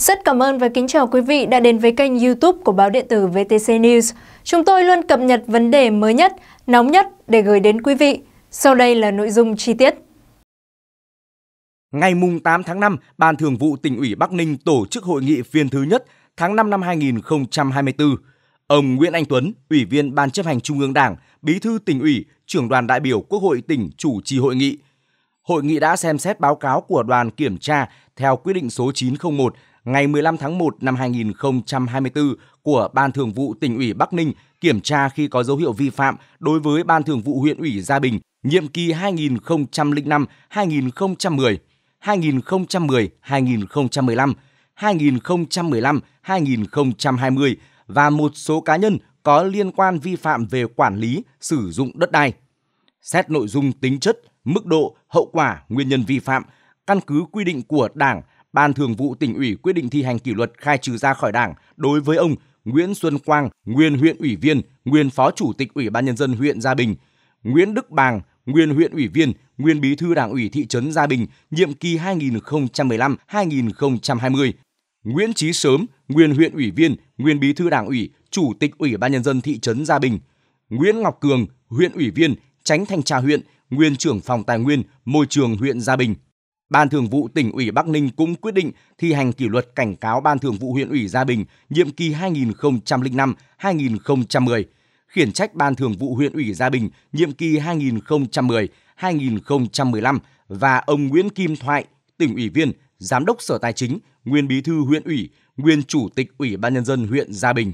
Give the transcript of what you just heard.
Rất cảm ơn và kính chào quý vị đã đến với kênh youtube của báo điện tử VTC News. Chúng tôi luôn cập nhật vấn đề mới nhất, nóng nhất để gửi đến quý vị. Sau đây là nội dung chi tiết. Ngày 8 tháng 5, Ban Thường vụ tỉnh ủy Bắc Ninh tổ chức hội nghị phiên thứ nhất tháng 5 năm 2024. Ông Nguyễn Anh Tuấn, Ủy viên Ban chấp hành Trung ương Đảng, Bí thư tỉnh ủy, trưởng đoàn đại biểu Quốc hội tỉnh chủ trì hội nghị. Hội nghị đã xem xét báo cáo của đoàn kiểm tra theo quyết định số 901 ngày 15 tháng 1 năm 2024 của Ban Thường vụ tỉnh ủy Bắc Ninh kiểm tra khi có dấu hiệu vi phạm đối với Ban Thường vụ huyện ủy Gia Bình nhiệm kỳ 2005-2010, 2010-2015, 2015-2020 và một số cá nhân có liên quan vi phạm về quản lý sử dụng đất đai. Xét nội dung tính chất, mức độ, hậu quả, nguyên nhân vi phạm, căn cứ quy định của Đảng, Ban Thường vụ tỉnh ủy quyết định thi hành kỷ luật khai trừ ra khỏi Đảng đối với ông Nguyễn Xuân Quang, nguyên huyện ủy viên, nguyên phó chủ tịch Ủy ban nhân dân huyện Gia Bình, Nguyễn Đức Bàng, nguyên huyện ủy viên, nguyên bí thư Đảng ủy thị trấn Gia Bình, nhiệm kỳ 2015-2020, Nguyễn Chí Sớm, nguyên huyện ủy viên, nguyên bí thư Đảng ủy, chủ tịch Ủy ban nhân dân thị trấn Gia Bình, Nguyễn Ngọc Cường, huyện ủy viên, tránh thanh tra huyện, nguyên trưởng phòng tài nguyên, môi trường huyện Gia Bình. Ban Thường vụ tỉnh ủy Bắc Ninh cũng quyết định thi hành kỷ luật cảnh cáo Ban Thường vụ huyện ủy Gia Bình nhiệm kỳ 2005-2010, khiển trách Ban Thường vụ huyện ủy Gia Bình nhiệm kỳ 2010-2015 và ông Nguyễn Kim Thoại, tỉnh ủy viên, giám đốc Sở Tài chính, nguyên bí thư huyện ủy, nguyên chủ tịch Ủy ban nhân dân huyện Gia Bình.